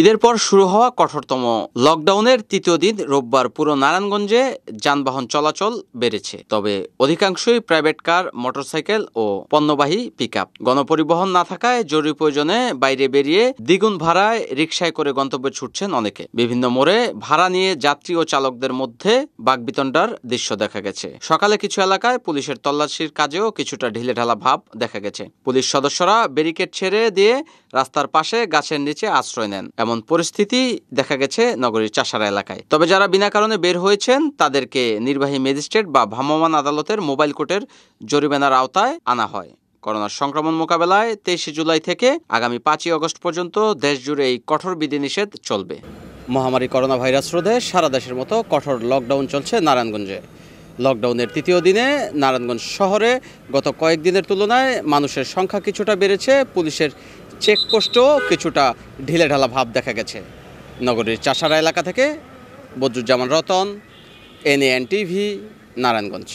ঈদের পর শুরু হওয়া কঠোরতম লকডাউনের তৃতীয় দিন রোববার পুরো নারায়ণগঞ্জে যানবাহন চলাচল বেড়েছে তবে অধিকাংশই প্রাইভেট কার মোটরসাইকেল ও পণ্যবাহী পিক গণপরিবহন না থাকায় জরুরি প্রয়োজনে বাইরে বেরিয়ে দ্বিগুণ ভাড়ায় রিক্সায় করে গন্তব্যে ছুটছেন অনেকে বিভিন্ন মোড়ে ভাড়া নিয়ে যাত্রী ও চালকদের মধ্যে বাঘবিতণ্ডার দৃশ্য দেখা গেছে সকালে কিছু এলাকায় পুলিশের তল্লাশির কাজেও কিছুটা ঢিলেঢালা ভাব দেখা গেছে পুলিশ সদস্যরা ব্যারিকেড ছেড়ে দিয়ে রাস্তার পাশে গাছের নিচে আশ্রয় নেন এমন পরিস্থিতি দেখা গেছে নগরীর চাষারা এলাকায় তবে যারা বিনা কারণে বের হয়েছেন তাদেরকে নির্বাহী ম্যাজিস্ট্রেট বা ভ্রাম্যমাণ আদালতের মোবাইল কোর্টের জরিমানার আওতায় আনা হয় করোনার সংক্রমণ মোকাবেলায় তেইশে জুলাই থেকে আগামী পাঁচই অগস্ট পর্যন্ত দেশজুড়ে এই কঠোর বিধিনিষেধ চলবে মহামারী করোনা ভাইরাস রোধে সারা দেশের মতো কঠোর লকডাউন চলছে নারায়ণগঞ্জে লকডাউনের তৃতীয় দিনে নারায়ণগঞ্জ শহরে গত কয়েকদিনের তুলনায় মানুষের সংখ্যা কিছুটা বেড়েছে পুলিশের চেকপোস্টও কিছুটা ঢিলেঢালা ভাব দেখা গেছে নগরীর চাষারা এলাকা থেকে বদরুজ্জামান রতন এনএএন টিভি নারায়ণগঞ্জ